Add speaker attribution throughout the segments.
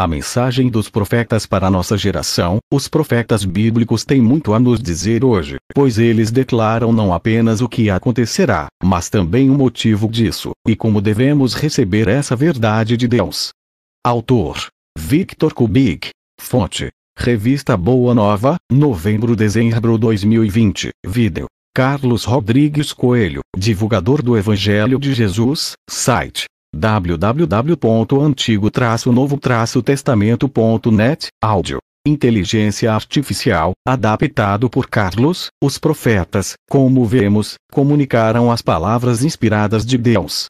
Speaker 1: A mensagem dos profetas para nossa geração, os profetas bíblicos têm muito a nos dizer hoje, pois eles declaram não apenas o que acontecerá, mas também o motivo disso, e como devemos receber essa verdade de Deus. Autor: Victor Kubik. Fonte: Revista Boa Nova, novembro-dezembro 2020. Vídeo: Carlos Rodrigues Coelho, divulgador do Evangelho de Jesus, site www.antigo-novo-testamento.net, áudio. Inteligência Artificial, adaptado por Carlos, os profetas, como vemos, comunicaram as palavras inspiradas de Deus.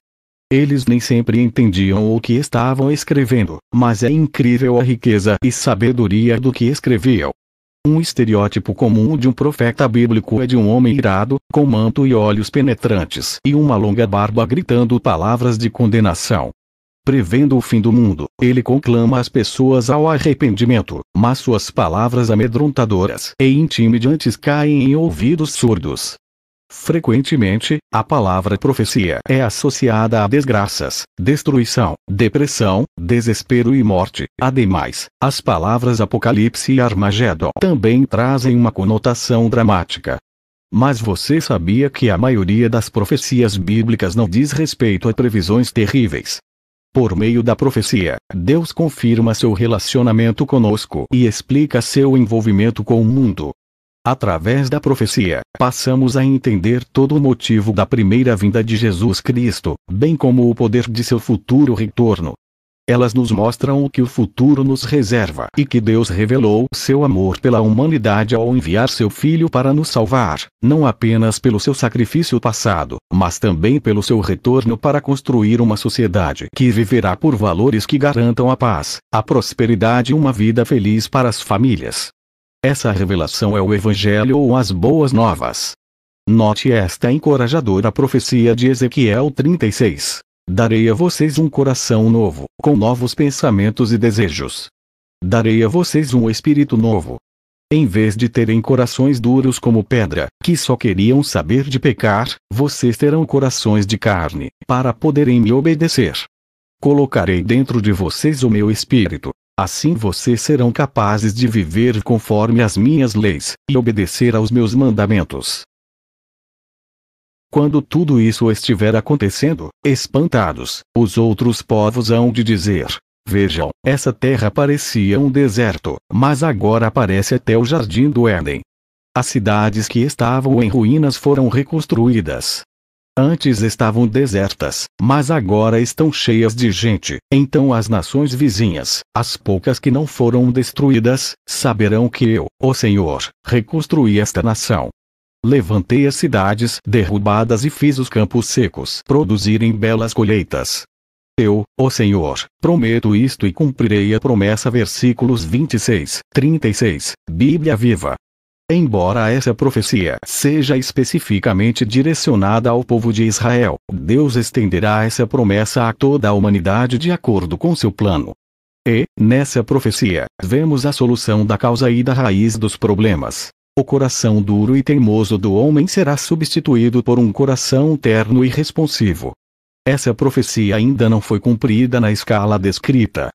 Speaker 1: Eles nem sempre entendiam o que estavam escrevendo, mas é incrível a riqueza e sabedoria do que escreviam. Um estereótipo comum de um profeta bíblico é de um homem irado, com manto e olhos penetrantes e uma longa barba gritando palavras de condenação. Prevendo o fim do mundo, ele conclama as pessoas ao arrependimento, mas suas palavras amedrontadoras e intimidantes caem em ouvidos surdos, Frequentemente, a palavra profecia é associada a desgraças, destruição, depressão, desespero e morte. Ademais, as palavras Apocalipse e Armageddon também trazem uma conotação dramática. Mas você sabia que a maioria das profecias bíblicas não diz respeito a previsões terríveis? Por meio da profecia, Deus confirma seu relacionamento conosco e explica seu envolvimento com o mundo. Através da profecia, passamos a entender todo o motivo da primeira vinda de Jesus Cristo, bem como o poder de seu futuro retorno. Elas nos mostram o que o futuro nos reserva e que Deus revelou seu amor pela humanidade ao enviar seu Filho para nos salvar, não apenas pelo seu sacrifício passado, mas também pelo seu retorno para construir uma sociedade que viverá por valores que garantam a paz, a prosperidade e uma vida feliz para as famílias. Essa revelação é o Evangelho ou as Boas Novas. Note esta encorajadora profecia de Ezequiel 36. Darei a vocês um coração novo, com novos pensamentos e desejos. Darei a vocês um espírito novo. Em vez de terem corações duros como pedra, que só queriam saber de pecar, vocês terão corações de carne, para poderem me obedecer. Colocarei dentro de vocês o meu espírito, Assim vocês serão capazes de viver conforme as minhas leis e obedecer aos meus mandamentos. Quando tudo isso estiver acontecendo, espantados, os outros povos hão de dizer: Vejam, essa terra parecia um deserto, mas agora parece até o jardim do Éden. As cidades que estavam em ruínas foram reconstruídas, Antes estavam desertas, mas agora estão cheias de gente. Então as nações vizinhas, as poucas que não foram destruídas, saberão que eu, o Senhor, reconstruí esta nação. Levantei as cidades derrubadas e fiz os campos secos produzirem belas colheitas. Eu, o Senhor, prometo isto e cumprirei a promessa. Versículos 26, 36, Bíblia Viva. Embora essa profecia seja especificamente direcionada ao povo de Israel, Deus estenderá essa promessa a toda a humanidade de acordo com seu plano. E, nessa profecia, vemos a solução da causa e da raiz dos problemas. O coração duro e teimoso do homem será substituído por um coração terno e responsivo. Essa profecia ainda não foi cumprida na escala descrita,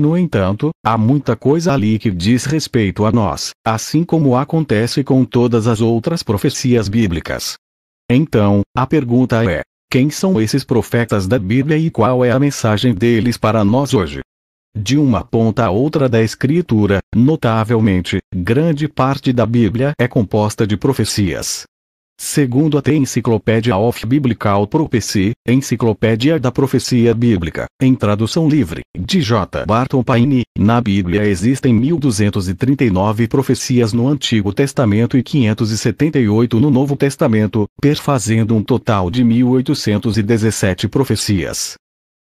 Speaker 1: no entanto, há muita coisa ali que diz respeito a nós, assim como acontece com todas as outras profecias bíblicas. Então, a pergunta é: quem são esses profetas da Bíblia e qual é a mensagem deles para nós hoje? De uma ponta a outra da Escritura, notavelmente, grande parte da Bíblia é composta de profecias. Segundo a The Enciclopédia of Biblical Prophecy, Enciclopédia da Profecia Bíblica, em tradução livre, de J. Barton Paine, na Bíblia existem 1239 profecias no Antigo Testamento e 578 no Novo Testamento, perfazendo um total de 1817 profecias.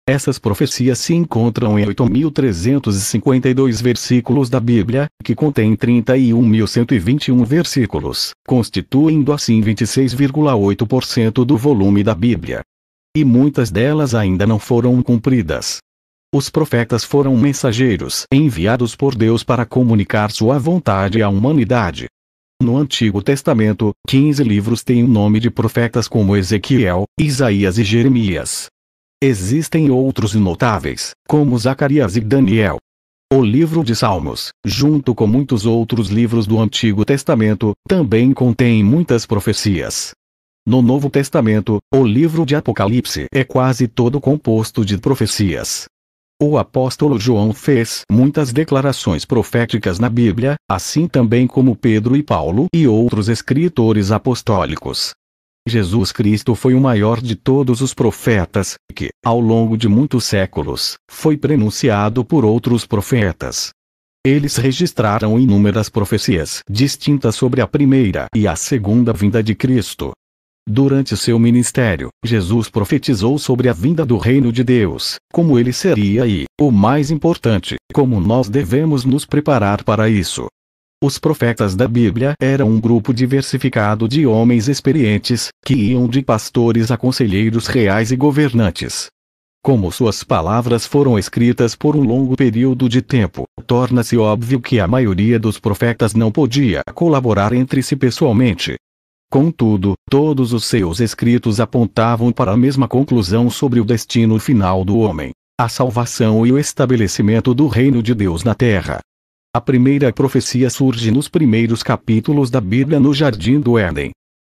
Speaker 1: Essas profecias se encontram em 8.352 versículos da Bíblia, que contém 31.121 versículos, constituindo assim 26,8% do volume da Bíblia. E muitas delas ainda não foram cumpridas. Os profetas foram mensageiros enviados por Deus para comunicar sua vontade à humanidade. No Antigo Testamento, 15 livros têm o nome de profetas como Ezequiel, Isaías e Jeremias, Existem outros notáveis, como Zacarias e Daniel. O livro de Salmos, junto com muitos outros livros do Antigo Testamento, também contém muitas profecias. No Novo Testamento, o livro de Apocalipse é quase todo composto de profecias. O apóstolo João fez muitas declarações proféticas na Bíblia, assim também como Pedro e Paulo e outros escritores apostólicos. Jesus Cristo foi o maior de todos os profetas, que, ao longo de muitos séculos, foi prenunciado por outros profetas. Eles registraram inúmeras profecias distintas sobre a primeira e a segunda vinda de Cristo. Durante seu ministério, Jesus profetizou sobre a vinda do reino de Deus, como ele seria e, o mais importante, como nós devemos nos preparar para isso. Os profetas da Bíblia eram um grupo diversificado de homens experientes, que iam de pastores a conselheiros reais e governantes. Como suas palavras foram escritas por um longo período de tempo, torna-se óbvio que a maioria dos profetas não podia colaborar entre si pessoalmente. Contudo, todos os seus escritos apontavam para a mesma conclusão sobre o destino final do homem: a salvação e o estabelecimento do reino de Deus na terra. A primeira profecia surge nos primeiros capítulos da Bíblia no Jardim do Éden.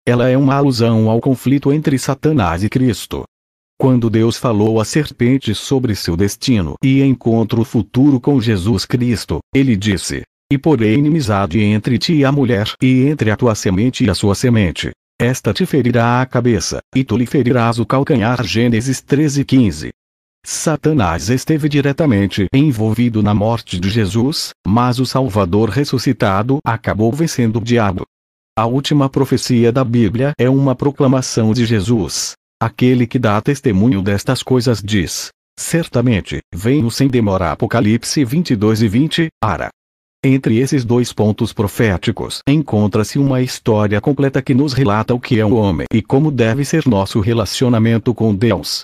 Speaker 1: Ela é uma alusão ao conflito entre Satanás e Cristo. Quando Deus falou à serpente sobre seu destino e encontro futuro com Jesus Cristo, ele disse: E porém inimizade entre ti e a mulher, e entre a tua semente e a sua semente. Esta te ferirá a cabeça, e tu lhe ferirás o calcanhar. Gênesis 13:15. Satanás esteve diretamente envolvido na morte de Jesus, mas o Salvador ressuscitado acabou vencendo o diabo. A última profecia da Bíblia é uma proclamação de Jesus. Aquele que dá testemunho destas coisas diz: Certamente, venho sem demora. Apocalipse 22 e 20, Ara. Entre esses dois pontos proféticos encontra-se uma história completa que nos relata o que é o homem e como deve ser nosso relacionamento com Deus.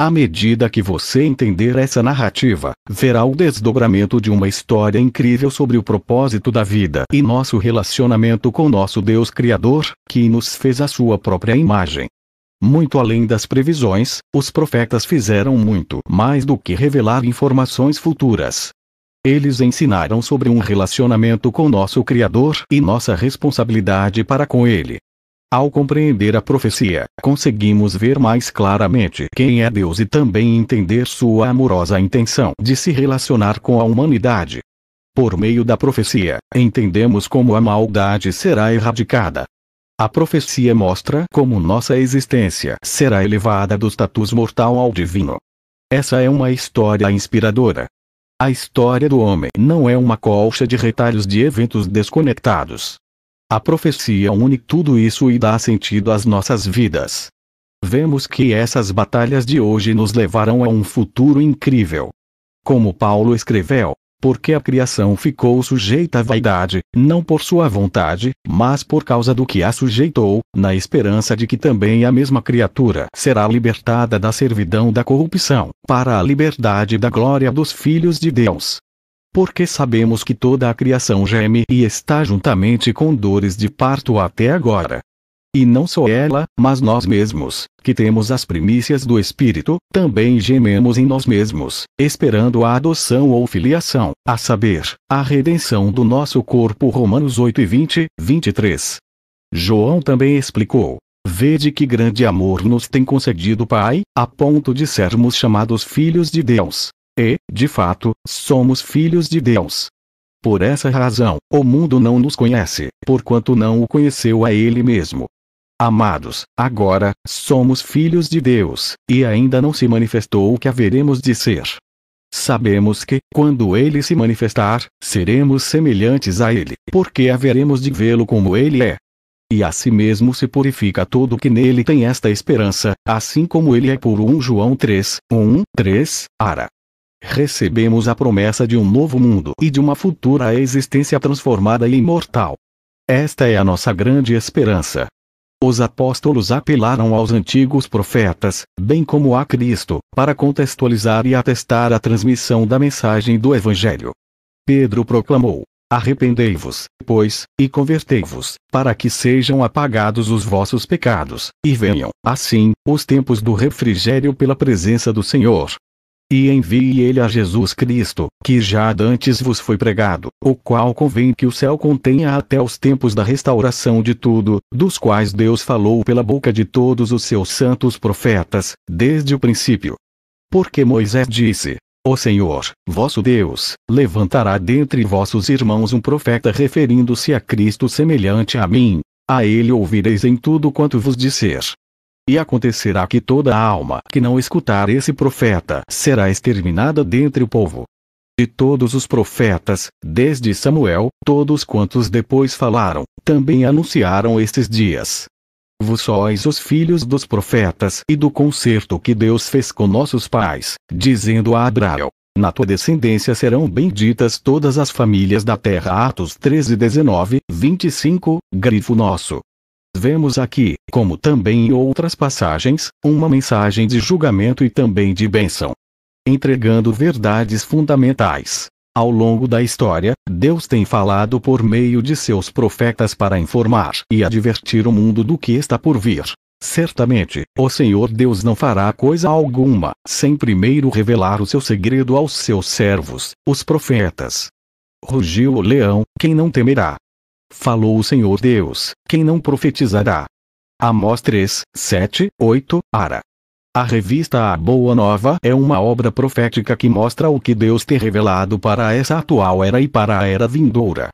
Speaker 1: À medida que você entender essa narrativa, verá o desdobramento de uma história incrível sobre o propósito da vida e nosso relacionamento com nosso Deus Criador, que nos fez a sua própria imagem. Muito além das previsões, os profetas fizeram muito mais do que revelar informações futuras. Eles ensinaram sobre um relacionamento com nosso Criador e nossa responsabilidade para com Ele. Ao compreender a profecia, conseguimos ver mais claramente quem é Deus e também entender sua amorosa intenção de se relacionar com a humanidade. Por meio da profecia, entendemos como a maldade será erradicada. A profecia mostra como nossa existência será elevada do status mortal ao divino. Essa é uma história inspiradora. A história do homem não é uma colcha de retalhos de eventos desconectados a profecia une tudo isso e dá sentido às nossas vidas. Vemos que essas batalhas de hoje nos levarão a um futuro incrível. Como Paulo escreveu, porque a criação ficou sujeita à vaidade, não por sua vontade, mas por causa do que a sujeitou, na esperança de que também a mesma criatura será libertada da servidão da corrupção, para a liberdade da glória dos filhos de Deus porque sabemos que toda a criação geme e está juntamente com dores de parto até agora. E não só ela, mas nós mesmos, que temos as primícias do Espírito, também gememos em nós mesmos, esperando a adoção ou filiação, a saber, a redenção do nosso corpo. Romanos 8 e 20, 23. João também explicou. Vede que grande amor nos tem concedido Pai, a ponto de sermos chamados filhos de Deus. E, de fato, somos filhos de Deus. Por essa razão, o mundo não nos conhece, porquanto não o conheceu a Ele mesmo. Amados, agora, somos filhos de Deus, e ainda não se manifestou o que haveremos de ser. Sabemos que, quando ele se manifestar, seremos semelhantes a ele, porque haveremos de vê-lo como ele é. E a si mesmo se purifica todo que nele tem esta esperança, assim como ele é por 1 João 3, 1, 3, Ara recebemos a promessa de um novo mundo e de uma futura existência transformada e imortal. Esta é a nossa grande esperança. Os apóstolos apelaram aos antigos profetas, bem como a Cristo, para contextualizar e atestar a transmissão da mensagem do Evangelho. Pedro proclamou: Arrependei-vos, pois, e convertei-vos, para que sejam apagados os vossos pecados, e venham, assim, os tempos do refrigério pela presença do Senhor, e envie ele a Jesus Cristo, que já antes vos foi pregado, o qual convém que o céu contenha até os tempos da restauração de tudo, dos quais Deus falou pela boca de todos os seus santos profetas, desde o princípio. Porque Moisés disse: O Senhor, vosso Deus, levantará dentre vossos irmãos um profeta referindo-se a Cristo semelhante a mim. A ele ouvireis em tudo quanto vos disser, e acontecerá que toda alma que não escutar esse profeta será exterminada dentre o povo. De todos os profetas, desde Samuel, todos quantos depois falaram, também anunciaram estes dias. Vós sois os filhos dos profetas e do concerto que Deus fez com nossos pais, dizendo a Abraão: Na tua descendência serão benditas todas as famílias da terra. Atos 13, 19, 25, grifo nosso. Vemos aqui, como também em outras passagens, uma mensagem de julgamento e também de bênção. Entregando verdades fundamentais. Ao longo da história, Deus tem falado por meio de seus profetas para informar e advertir o mundo do que está por vir. Certamente, o Senhor Deus não fará coisa alguma, sem primeiro revelar o seu segredo aos seus servos, os profetas. Rugiu o leão, quem não temerá? falou o Senhor Deus, quem não profetizará? Amós 3, 7, 8, Ara. A revista A Boa Nova é uma obra profética que mostra o que Deus tem revelado para essa atual era e para a era vindoura.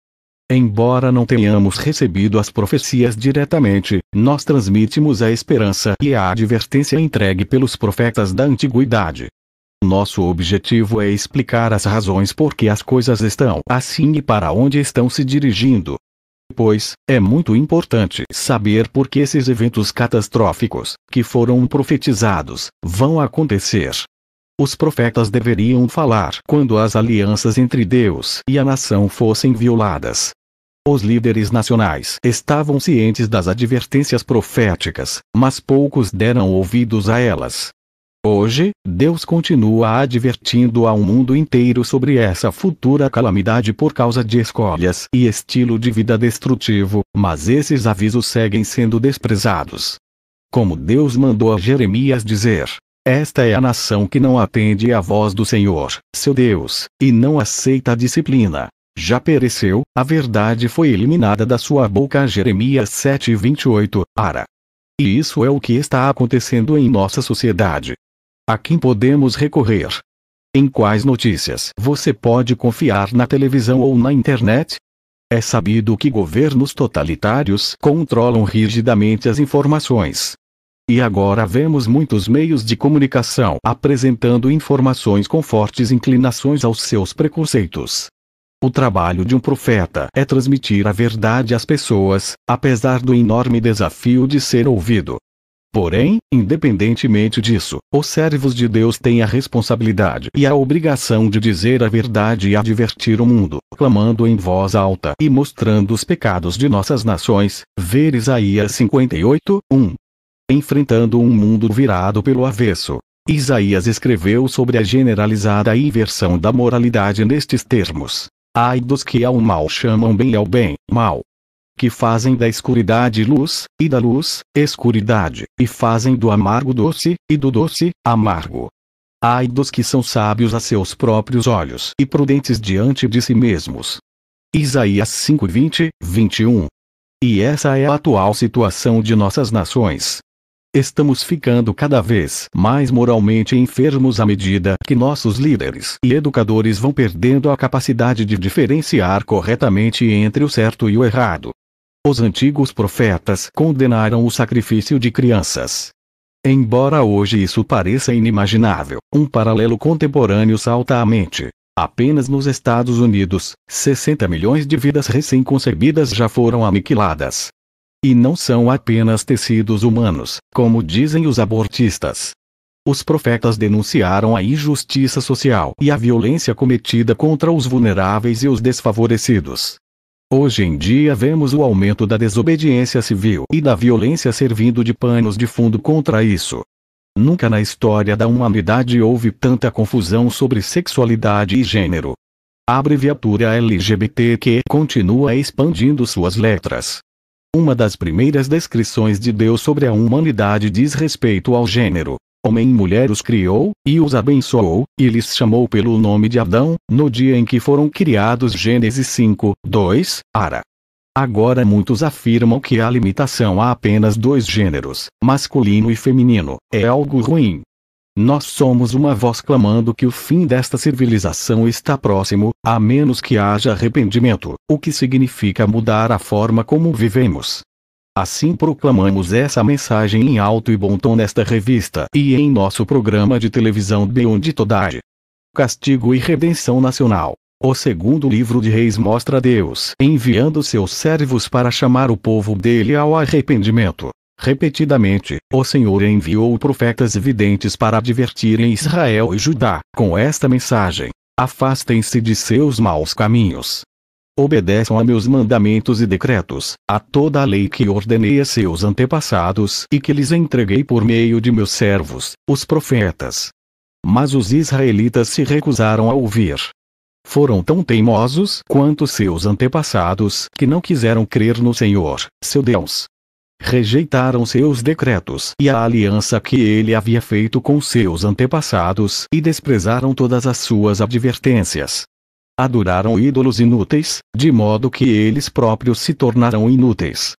Speaker 1: Embora não tenhamos recebido as profecias diretamente, nós transmitimos a esperança e a advertência entregue pelos profetas da antiguidade. Nosso objetivo é explicar as razões por que as coisas estão assim e para onde estão se dirigindo. Depois, é muito importante saber por que esses eventos catastróficos, que foram profetizados, vão acontecer. Os profetas deveriam falar quando as alianças entre Deus e a nação fossem violadas. Os líderes nacionais estavam cientes das advertências proféticas, mas poucos deram ouvidos a elas. Hoje, Deus continua advertindo ao mundo inteiro sobre essa futura calamidade por causa de escolhas e estilo de vida destrutivo, mas esses avisos seguem sendo desprezados. Como Deus mandou a Jeremias dizer: Esta é a nação que não atende à voz do Senhor, seu Deus, e não aceita a disciplina. Já pereceu, a verdade foi eliminada da sua boca. Jeremias 7:28, Ara. E isso é o que está acontecendo em nossa sociedade. A quem podemos recorrer? Em quais notícias você pode confiar na televisão ou na internet? É sabido que governos totalitários controlam rigidamente as informações. E agora vemos muitos meios de comunicação apresentando informações com fortes inclinações aos seus preconceitos. O trabalho de um profeta é transmitir a verdade às pessoas, apesar do enorme desafio de ser ouvido. Porém, independentemente disso, os servos de Deus têm a responsabilidade e a obrigação de dizer a verdade e advertir o mundo, clamando em voz alta e mostrando os pecados de nossas nações. Ver Isaías 58, 1. Enfrentando um mundo virado pelo avesso. Isaías escreveu sobre a generalizada inversão da moralidade nestes termos. Ai dos que ao mal chamam bem ao bem, mal, que fazem da escuridade luz, e da luz, escuridade, e fazem do amargo doce, e do doce, amargo. Ai dos que são sábios a seus próprios olhos e prudentes diante de si mesmos. Isaías 20, 21. E essa é a atual situação de nossas nações. Estamos ficando cada vez mais moralmente enfermos à medida que nossos líderes e educadores vão perdendo a capacidade de diferenciar corretamente entre o certo e o errado, os antigos profetas condenaram o sacrifício de crianças. Embora hoje isso pareça inimaginável, um paralelo contemporâneo salta à mente. Apenas nos Estados Unidos, 60 milhões de vidas recém-concebidas já foram aniquiladas. E não são apenas tecidos humanos, como dizem os abortistas. Os profetas denunciaram a injustiça social e a violência cometida contra os vulneráveis e os desfavorecidos. Hoje em dia vemos o aumento da desobediência civil e da violência servindo de panos de fundo contra isso. Nunca na história da humanidade houve tanta confusão sobre sexualidade e gênero. A abreviatura LGBTQ continua expandindo suas letras. Uma das primeiras descrições de Deus sobre a humanidade diz respeito ao gênero. Homem e mulher os criou, e os abençoou, e lhes chamou pelo nome de Adão, no dia em que foram criados Gênesis 5, 2, Ara. Agora muitos afirmam que a limitação a apenas dois gêneros, masculino e feminino, é algo ruim. Nós somos uma voz clamando que o fim desta civilização está próximo, a menos que haja arrependimento, o que significa mudar a forma como vivemos. Assim proclamamos essa mensagem em alto e bom tom nesta revista e em nosso programa de televisão Beyond Todade. Castigo e Redenção Nacional. O segundo livro de Reis mostra Deus enviando seus servos para chamar o povo dele ao arrependimento. Repetidamente, o Senhor enviou profetas evidentes videntes para advertirem Israel e Judá com esta mensagem: Afastem-se de seus maus caminhos, Obedeçam a meus mandamentos e decretos, a toda a lei que ordenei a seus antepassados e que lhes entreguei por meio de meus servos, os profetas. Mas os israelitas se recusaram a ouvir. Foram tão teimosos quanto seus antepassados que não quiseram crer no Senhor, seu Deus. Rejeitaram seus decretos e a aliança que ele havia feito com seus antepassados e desprezaram todas as suas advertências adoraram ídolos inúteis, de modo que eles próprios se tornaram inúteis.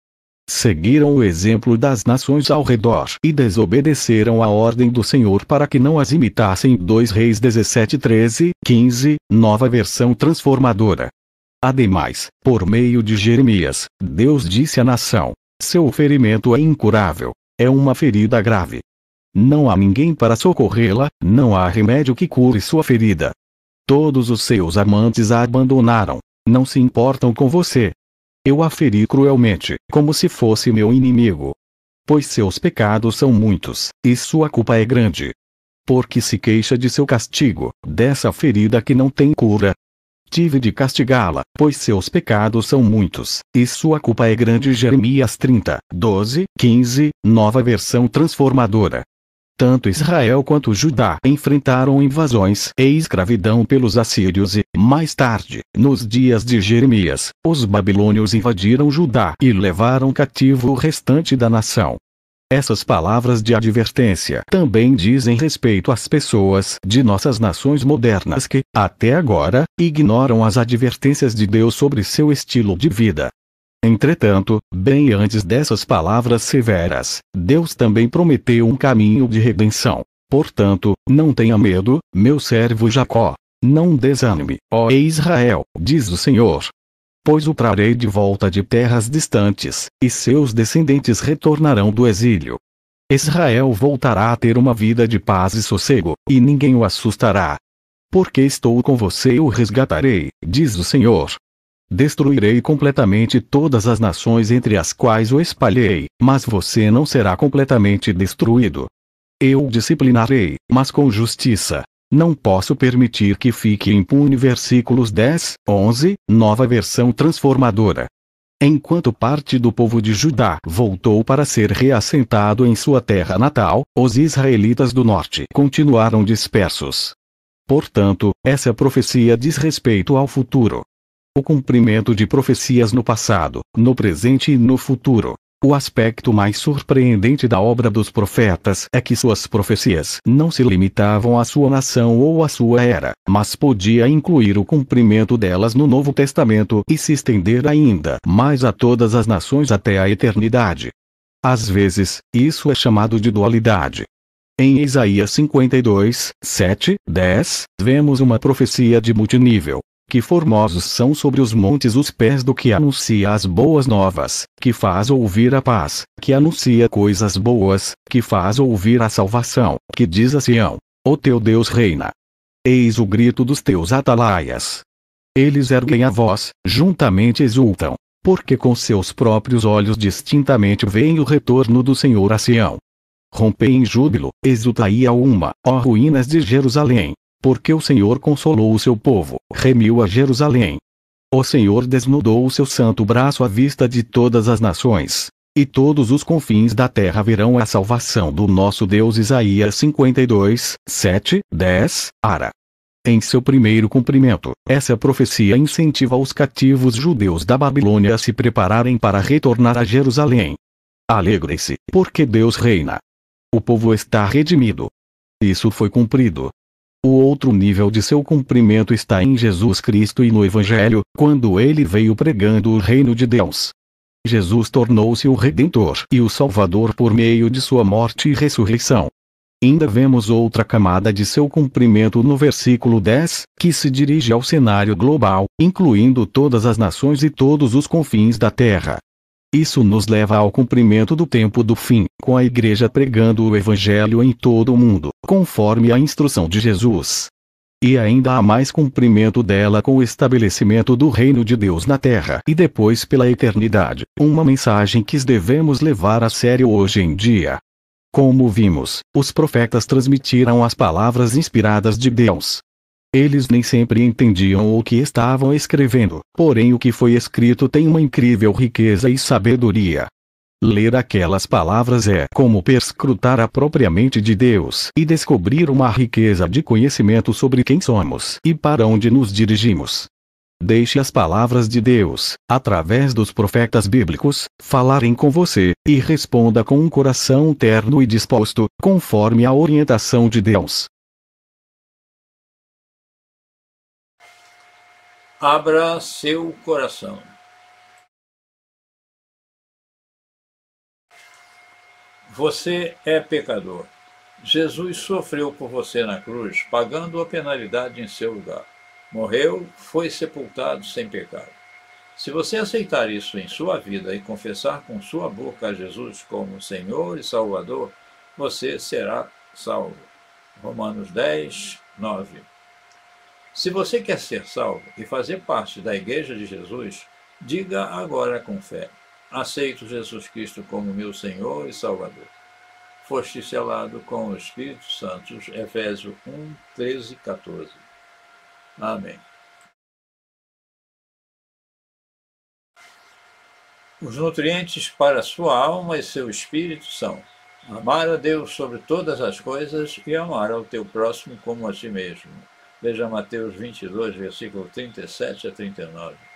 Speaker 1: Seguiram o exemplo das nações ao redor e desobedeceram a ordem do Senhor para que não as imitassem. 2 Reis 17, 13, 15, nova versão transformadora. Ademais, por meio de Jeremias, Deus disse à nação: Seu ferimento é incurável, é uma ferida grave. Não há ninguém para socorrê-la, não há remédio que cure sua ferida. Todos os seus amantes a abandonaram. Não se importam com você. Eu a feri cruelmente, como se fosse meu inimigo. Pois seus pecados são muitos, e sua culpa é grande. Porque se queixa de seu castigo, dessa ferida que não tem cura. Tive de castigá-la, pois seus pecados são muitos, e sua culpa é grande. Jeremias 30, 12, 15, nova versão transformadora. Tanto Israel quanto Judá enfrentaram invasões e escravidão pelos assírios e, mais tarde, nos dias de Jeremias, os babilônios invadiram Judá e levaram cativo o restante da nação. Essas palavras de advertência também dizem respeito às pessoas de nossas nações modernas que, até agora, ignoram as advertências de Deus sobre seu estilo de vida. Entretanto, bem antes dessas palavras severas, Deus também prometeu um caminho de redenção. Portanto, não tenha medo, meu servo Jacó. Não desanime, ó Israel, diz o Senhor. Pois o trarei de volta de terras distantes, e seus descendentes retornarão do exílio. Israel voltará a ter uma vida de paz e sossego, e ninguém o assustará. Porque estou com você e o resgatarei, diz o Senhor. Destruirei completamente todas as nações entre as quais o espalhei, mas você não será completamente destruído. Eu o disciplinarei, mas com justiça. Não posso permitir que fique impune. Versículos 10, 11, nova versão transformadora. Enquanto parte do povo de Judá voltou para ser reassentado em sua terra natal, os israelitas do norte continuaram dispersos. Portanto, essa profecia diz respeito ao futuro o cumprimento de profecias no passado, no presente e no futuro. O aspecto mais surpreendente da obra dos profetas é que suas profecias não se limitavam à sua nação ou à sua era, mas podia incluir o cumprimento delas no Novo Testamento e se estender ainda mais a todas as nações até a eternidade. Às vezes, isso é chamado de dualidade. Em Isaías 52, 7, 10, vemos uma profecia de multinível, que formosos são sobre os montes os pés do que anuncia as boas novas, que faz ouvir a paz, que anuncia coisas boas, que faz ouvir a salvação, que diz a Sião: O teu Deus reina. Eis o grito dos teus atalaias. Eles erguem a voz, juntamente exultam, porque com seus próprios olhos distintamente veem o retorno do Senhor a Sião. Rompei em júbilo, exultai a uma, ó ruínas de Jerusalém, porque o Senhor consolou o seu povo, remiu a Jerusalém. O Senhor desnudou o seu santo braço à vista de todas as nações. E todos os confins da terra verão a salvação do nosso Deus Isaías 52, 7, 10, Ara. Em seu primeiro cumprimento, essa profecia incentiva os cativos judeus da Babilônia a se prepararem para retornar a Jerusalém. Alegrem-se, porque Deus reina. O povo está redimido. Isso foi cumprido, o outro nível de seu cumprimento está em Jesus Cristo e no Evangelho, quando ele veio pregando o reino de Deus. Jesus tornou-se o Redentor e o Salvador por meio de sua morte e ressurreição. Ainda vemos outra camada de seu cumprimento no versículo 10, que se dirige ao cenário global, incluindo todas as nações e todos os confins da terra. Isso nos leva ao cumprimento do tempo do fim, com a Igreja pregando o Evangelho em todo o mundo, conforme a instrução de Jesus. E ainda há mais cumprimento dela com o estabelecimento do reino de Deus na terra e depois pela eternidade, uma mensagem que devemos levar a sério hoje em dia. Como vimos, os profetas transmitiram as palavras inspiradas de Deus, eles nem sempre entendiam o que estavam escrevendo, porém o que foi escrito tem uma incrível riqueza e sabedoria. Ler aquelas palavras é como perscrutar a própria mente de Deus e descobrir uma riqueza de conhecimento sobre quem somos e para onde nos dirigimos. Deixe as palavras de Deus, através dos profetas bíblicos, falarem com você, e responda com um coração terno e disposto, conforme a orientação de Deus. Abra seu coração. Você é pecador. Jesus sofreu por você na cruz, pagando a penalidade em seu lugar. Morreu, foi sepultado sem pecado. Se você aceitar isso em sua vida e confessar com sua boca a Jesus como Senhor e Salvador, você será salvo. Romanos 10, 9. Se você quer ser salvo e fazer parte da Igreja de Jesus, diga agora com fé: Aceito Jesus Cristo como meu Senhor e Salvador. Foste selado com o Espírito Santo, Efésios 1, 13 14. Amém. Os nutrientes para sua alma e seu espírito são amar a Deus sobre todas as coisas e amar ao teu próximo como a ti mesmo. Veja Mateus 22, versículo 37 a 39.